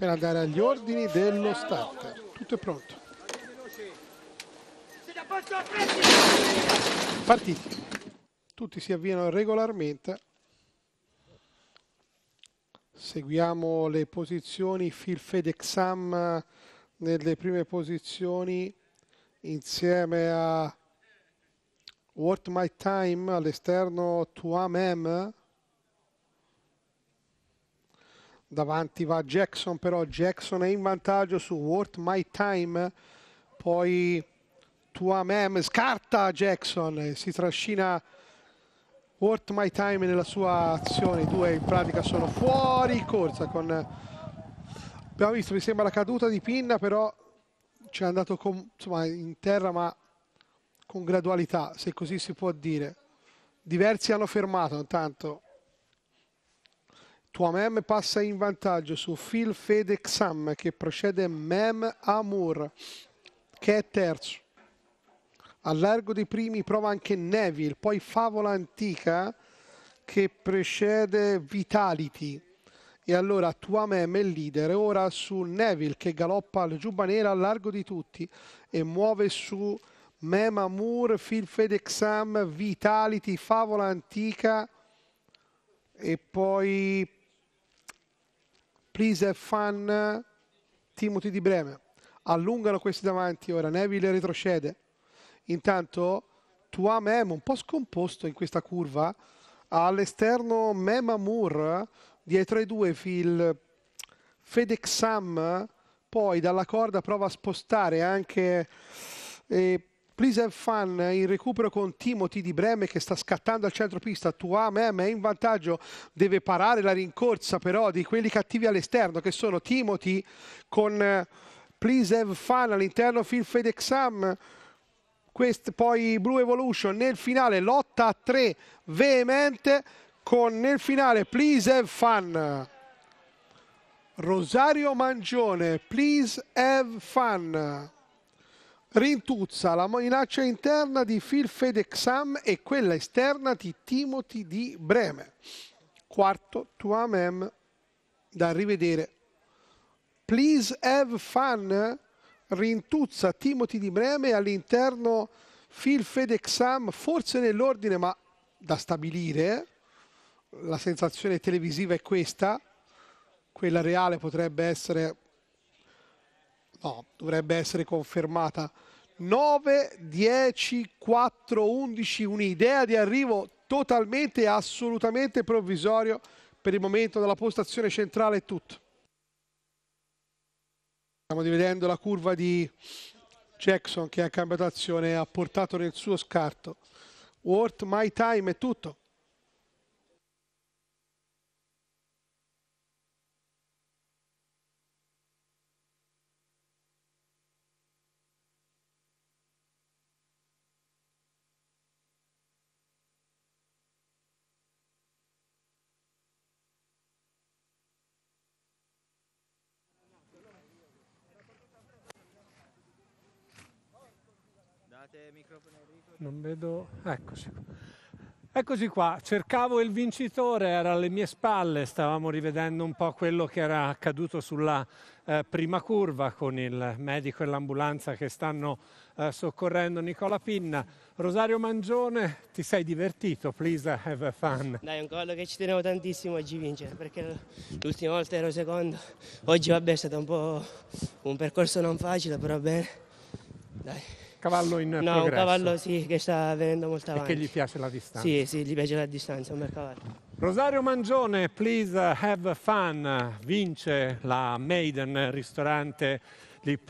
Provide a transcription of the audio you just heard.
per andare agli ordini dello starter. Tutto è pronto. Partiti. Tutti si avviano regolarmente. Seguiamo le posizioni Phil Fedexam nelle prime posizioni insieme a Worth My Time all'esterno Tuamem davanti va Jackson però Jackson è in vantaggio su Worth My Time poi Tuamem scarta Jackson e si trascina Worth My Time nella sua azione i due in pratica sono fuori corsa con abbiamo visto mi sembra la caduta di Pinna però ci è andato con, insomma, in terra ma con gradualità se così si può dire diversi hanno fermato intanto Tuamem passa in vantaggio su Phil Fedexam che precede Mem Amur che è terzo. All'ergo dei primi prova anche Neville, poi Favola Antica che precede Vitality. E allora Tuamem è leader, ora su Neville che galoppa al giubba nera a largo di tutti e muove su Mem Amur, Phil Fedexam, Vitality, Favola Antica e poi Please fan Timothy di Breme. Allungano questi davanti ora, Neville retrocede. Intanto Tua Mem un po' scomposto in questa curva, all'esterno Mema Moore, dietro ai due Phil Fedexam, poi dalla corda prova a spostare anche eh, Please have fun in recupero con Timothy di Breme che sta scattando al centropista. Tua Mem è in vantaggio, deve parare la rincorsa però di quelli cattivi all'esterno che sono Timothy con eh, Please have fun all'interno Phil Fedexam. Quest, poi Blue Evolution nel finale lotta a tre veemente con nel finale Please have fun. Rosario Mangione, please have fun. Rintuzza la minaccia interna di Phil Fedexam e quella esterna di Timothy di Breme. Quarto, Tuamem da rivedere. Please have fun. Rintuzza Timothy di Breme all'interno Phil Fedexam, forse nell'ordine ma da stabilire. La sensazione televisiva è questa. Quella reale potrebbe essere no, dovrebbe essere confermata. 9, 10, 4, 11, un'idea di arrivo totalmente e assolutamente provvisorio per il momento dalla postazione centrale è tutto. Stiamo rivedendo la curva di Jackson che ha cambiato azione, ha portato nel suo scarto. Worth my time è tutto. Non vedo... Eccoci. Eccoci qua, cercavo il vincitore, era alle mie spalle, stavamo rivedendo un po' quello che era accaduto sulla eh, prima curva con il medico e l'ambulanza che stanno eh, soccorrendo Nicola Pinna. Rosario Mangione, ti sei divertito? Please have fun. Dai, è un collo che ci tenevo tantissimo oggi vincere perché l'ultima volta ero secondo. Oggi vabbè è stato un po' un percorso non facile, però bene. Dai cavallo in no, progresso. un cavallo sì, che sta venendo molto avanti. E che gli piace la distanza. Sì, sì, gli piace la distanza, un bel cavallo. Rosario Mangione, please have fun, vince la Maiden Ristorante di Pop.